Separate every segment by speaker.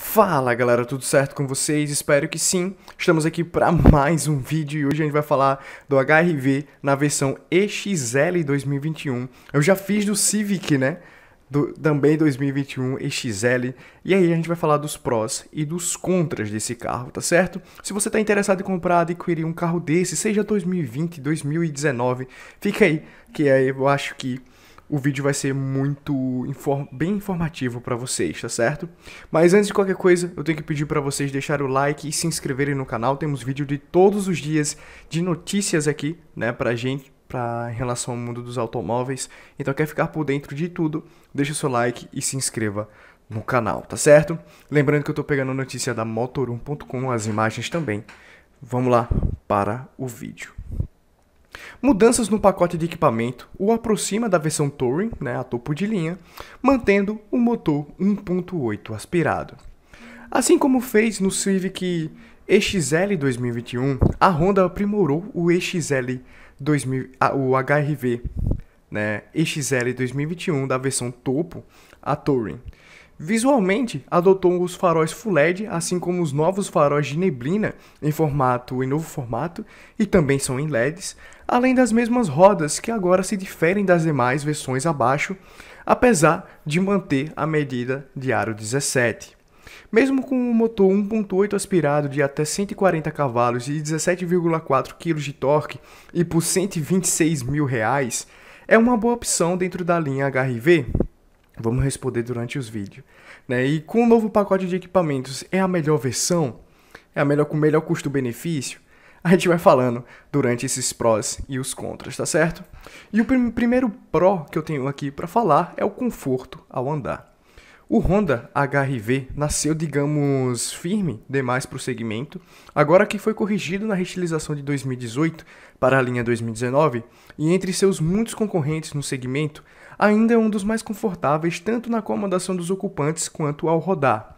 Speaker 1: Fala galera, tudo certo com vocês? Espero que sim. Estamos aqui para mais um vídeo e hoje a gente vai falar do HRV na versão EXL 2021. Eu já fiz do Civic, né? Do, também 2021 EXL. E aí a gente vai falar dos prós e dos contras desse carro, tá certo? Se você está interessado em comprar, adquirir um carro desse, seja 2020, 2019, fica aí, que aí eu acho que o vídeo vai ser muito inform bem informativo para vocês, tá certo? Mas antes de qualquer coisa, eu tenho que pedir para vocês deixarem o like e se inscreverem no canal. Temos vídeo de todos os dias de notícias aqui, né, pra gente, pra, em relação ao mundo dos automóveis. Então quer ficar por dentro de tudo, deixa o seu like e se inscreva no canal, tá certo? Lembrando que eu tô pegando notícia da motor1.com, as imagens também. Vamos lá para o vídeo. Mudanças no pacote de equipamento o aproxima da versão Touring, né, a topo de linha, mantendo o motor 1.8 aspirado. Assim como fez no Civic XL 2021, a Honda aprimorou o XL 2000, o HRV, né, XL 2021 da versão topo a Touring Visualmente, adotou os faróis Full LED, assim como os novos faróis de neblina em formato em novo formato e também são em LEDs, além das mesmas rodas que agora se diferem das demais versões abaixo, apesar de manter a medida de aro 17. Mesmo com um motor 1.8 aspirado de até 140 cavalos e 17,4 kg de torque e por 126 mil reais, é uma boa opção dentro da linha HRV. Vamos responder durante os vídeos. Né? E com o novo pacote de equipamentos, é a melhor versão? É a melhor com o melhor custo-benefício? A gente vai falando durante esses prós e os contras, tá certo? E o prim primeiro pró que eu tenho aqui para falar é o conforto ao andar. O Honda HRV nasceu, digamos, firme demais para o segmento, agora que foi corrigido na restilização de 2018 para a linha 2019, e entre seus muitos concorrentes no segmento, ainda é um dos mais confortáveis tanto na acomodação dos ocupantes quanto ao rodar.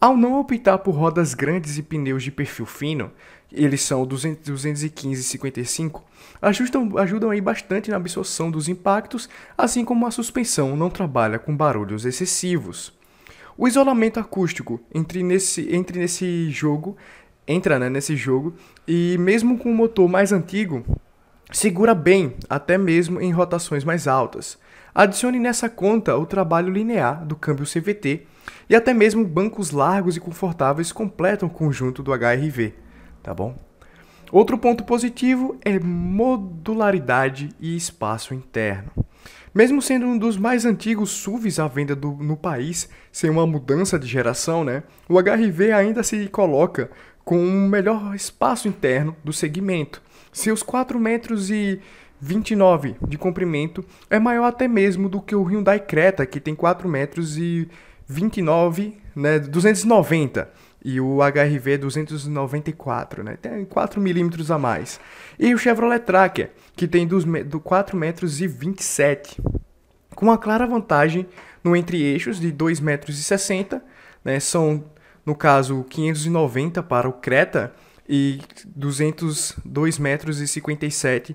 Speaker 1: Ao não optar por rodas grandes e pneus de perfil fino, eles são 200, 215 e 55, ajudam aí bastante na absorção dos impactos, assim como a suspensão não trabalha com barulhos excessivos. O isolamento acústico entre nesse, entre nesse jogo, entra né, nesse jogo, e mesmo com o motor mais antigo, segura bem, até mesmo em rotações mais altas. Adicione nessa conta o trabalho linear do câmbio CVT e até mesmo bancos largos e confortáveis completam o conjunto do HRV, tá bom? Outro ponto positivo é modularidade e espaço interno. Mesmo sendo um dos mais antigos SUVs à venda do, no país, sem uma mudança de geração, né, o HRV ainda se coloca com o um melhor espaço interno do segmento. Seus 4 metros e 29 de comprimento, é maior até mesmo do que o Hyundai Creta, que tem 4 metros e 29, né, 290 e o HRV 294, né? Tem 4 milímetros a mais. E o Chevrolet Tracker, que tem dos, do 4 metros e 27, com uma clara vantagem no entre-eixos de 2 metros e 60, né? São, no caso, 590 para o Creta e 202 metros e 57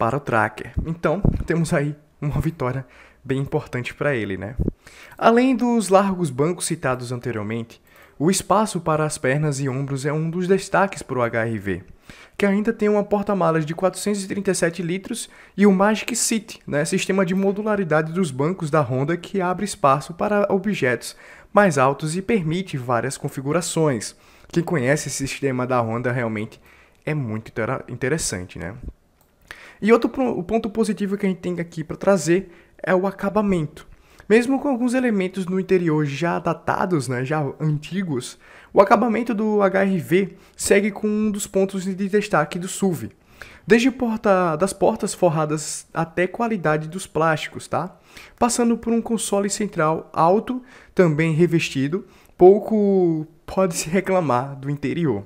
Speaker 1: para o Tracker. Então, temos aí uma vitória bem importante para ele, né? Além dos largos bancos citados anteriormente, o espaço para as pernas e ombros é um dos destaques para o HRV, que ainda tem uma porta-malas de 437 litros e o Magic Seat, né, sistema de modularidade dos bancos da Honda que abre espaço para objetos mais altos e permite várias configurações. Quem conhece esse sistema da Honda realmente é muito interessante, né? E outro o ponto positivo que a gente tem aqui para trazer é o acabamento. Mesmo com alguns elementos no interior já datados, né, já antigos, o acabamento do HRV segue com um dos pontos de destaque do SUV. Desde porta, das portas forradas até qualidade dos plásticos, tá? Passando por um console central alto, também revestido, pouco pode se reclamar do interior.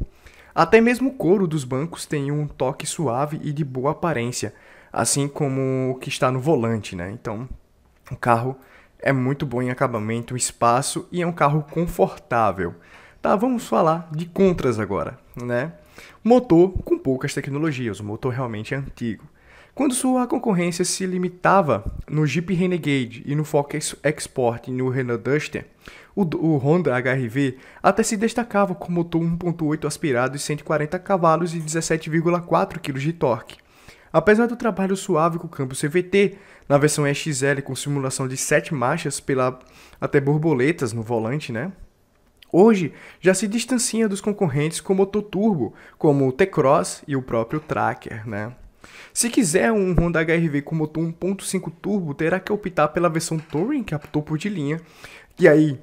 Speaker 1: Até mesmo o couro dos bancos tem um toque suave e de boa aparência, assim como o que está no volante, né? Então, o carro é muito bom em acabamento, espaço e é um carro confortável. Tá, vamos falar de contras agora, né? Motor com poucas tecnologias, o motor realmente é antigo. Quando sua concorrência se limitava no Jeep Renegade e no Ford Export e no Renault Duster, o, Honda HR-V até se destacava com motor 1.8 aspirado e 140 cavalos e 17,4 kg de torque. Apesar do trabalho suave com o câmbio CVT, na versão XL com simulação de 7 marchas pela até borboletas no volante, né? Hoje já se distancia dos concorrentes com motor turbo, como o T-Cross e o próprio Tracker, né? Se quiser um Honda HRV com motor 1.5 turbo, terá que optar pela versão Touring, que é a topo de linha, que aí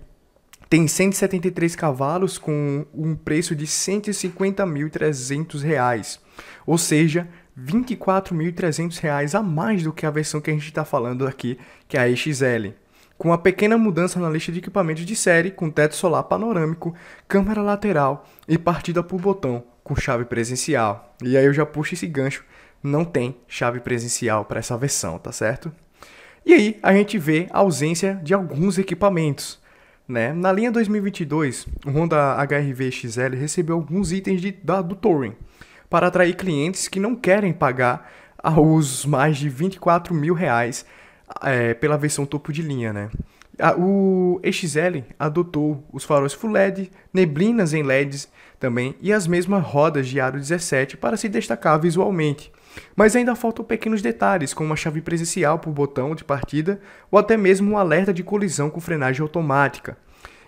Speaker 1: tem 173 cavalos com um preço de R$ 150.300, ou seja, R$ 24.300 a mais do que a versão que a gente está falando aqui, que é a XL com uma pequena mudança na lista de equipamentos de série, com teto solar panorâmico, câmera lateral e partida por botão, com chave presencial. E aí eu já puxo esse gancho não tem chave presencial para essa versão, tá certo? E aí a gente vê a ausência de alguns equipamentos. Né? Na linha 2022, o Honda HRV XL recebeu alguns itens de, da, do Touring para atrair clientes que não querem pagar os mais de 24 mil reais é, pela versão topo de linha. Né? o XL adotou os faróis full LED, neblinas em LEDs também e as mesmas rodas de aro 17 para se destacar visualmente. Mas ainda faltam pequenos detalhes, como a chave presencial por botão de partida ou até mesmo um alerta de colisão com frenagem automática.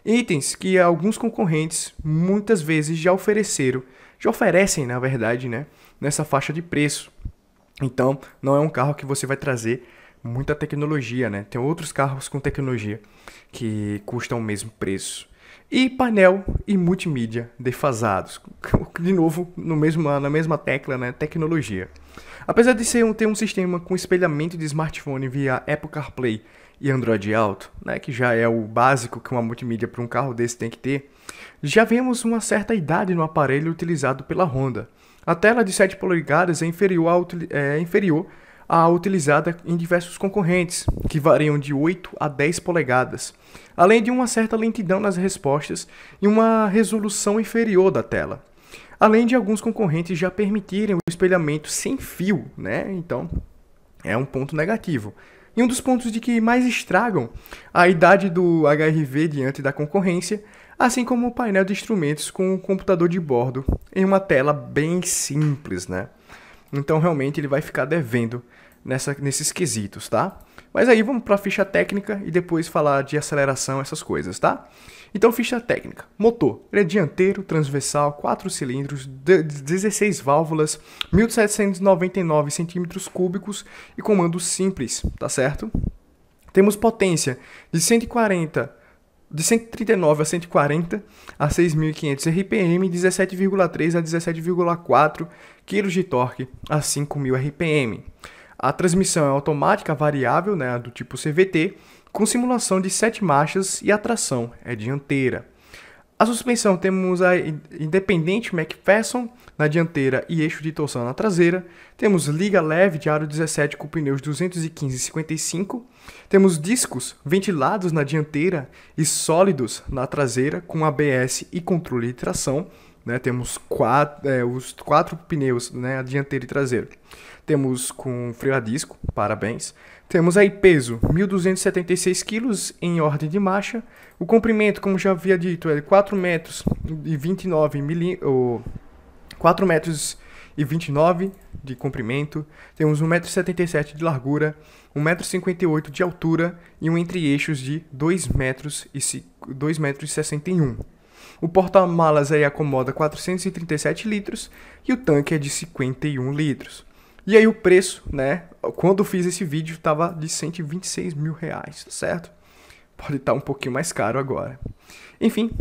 Speaker 1: Itens que alguns concorrentes muitas vezes já ofereceram, já oferecem na verdade, né, nessa faixa de preço. Então, não é um carro que você vai trazer muita tecnologia, né? Tem outros carros com tecnologia que custam o mesmo preço. E painel e multimídia defasados. De novo, no mesmo, na mesma tecla, né? Tecnologia. Apesar de ser um, ter um sistema com espelhamento de smartphone via Apple CarPlay e Android Auto, né, que já é o básico que uma multimídia para um carro desse tem que ter, já vemos uma certa idade no aparelho utilizado pela Honda. A tela de 7 polegadas é inferior, ao, é inferior a utilizada em diversos concorrentes, que variam de 8 a 10 polegadas, além de uma certa lentidão nas respostas e uma resolução inferior da tela. Além de alguns concorrentes já permitirem o espelhamento sem fio, né? Então, é um ponto negativo. E um dos pontos de que mais estragam a idade do HRV diante da concorrência, assim como o painel de instrumentos com o computador de bordo em uma tela bem simples, né? Então realmente ele vai ficar devendo nessa, nesses quesitos, tá? Mas aí vamos para a ficha técnica e depois falar de aceleração, essas coisas, tá? Então, ficha técnica. Motor. Ele é dianteiro, transversal, 4 cilindros, 16 válvulas, 1799 centímetros cúbicos e comando simples, tá certo? Temos potência de 140 de 139 a 140 a 6.500 RPM, 17,3 a 17,4 kg de torque a 5.000 RPM. A transmissão é automática variável, né, do tipo CVT, com simulação de sete marchas e a tração é dianteira. A suspensão temos a Independente McPherson na dianteira e eixo de torção na traseira. Temos liga leve de aro 17 com pneus 215 55. Temos discos ventilados na dianteira e sólidos na traseira com ABS e controle de tração. Né? Temos quatro, é, os quatro pneus, né, dianteira e traseira. Temos com freio a disco, parabéns. Temos aí peso, 1.276 kg em ordem de marcha. O comprimento, como já havia dito, é de 4 metros e 29 milímetros. 4 metros e 29 de comprimento, temos 1,77m de largura, 1,58m de altura e um entre-eixos de 2,61 metros. O porta-malas aí acomoda 437 litros e o tanque é de 51 litros. E aí o preço, né? Quando eu fiz esse vídeo, estava de 126 mil reais, certo? Pode estar tá um pouquinho mais caro agora. Enfim,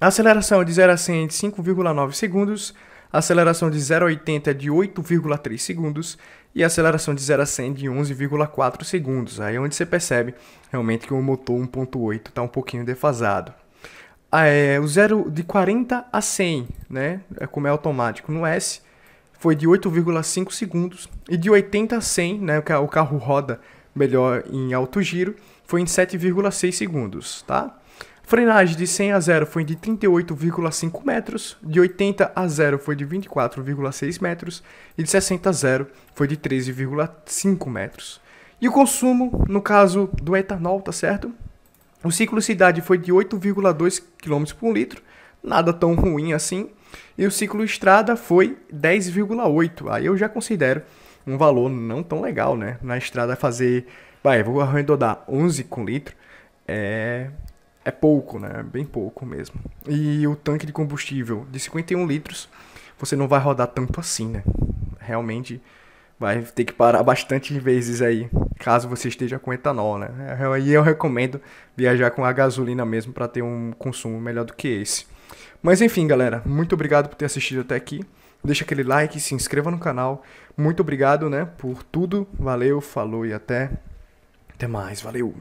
Speaker 1: aceleração de 0 a 100 é de 5,9 segundos, aceleração de 0 a 80 é de 8,3 segundos e aceleração de 0 a 100 é de 11,4 segundos. Aí é onde você percebe realmente que o motor 1.8 está um pouquinho defasado. Ah, é, o 0 de 40 a 100, né? É como é automático no S, foi de 8,5 segundos e de 80 a 100, né, o carro roda melhor em alto giro, foi em 7,6 segundos, tá? Frenagem de 100 a 0 foi de 38,5 metros, de 80 a 0 foi de 24,6 metros e de 60 a 0 foi de 13,5 metros. E o consumo, no caso do etanol, tá certo? O ciclo cidade foi de 8,2 km por litro, nada tão ruim assim, e o ciclo estrada foi 10,8. Aí eu já considero um valor não tão legal, né? Na estrada fazer, vai, vou arredondar 11 com litro é é pouco, né? Bem pouco mesmo. E o tanque de combustível de 51 litros, você não vai rodar tanto assim, né? Realmente vai ter que parar bastante vezes aí, caso você esteja com etanol, né? e eu recomendo viajar com a gasolina mesmo para ter um consumo melhor do que esse. Mas enfim, galera, muito obrigado por ter assistido até aqui. Deixa aquele like, se inscreva no canal. Muito obrigado, né, por tudo. Valeu, falou e até até mais. Valeu.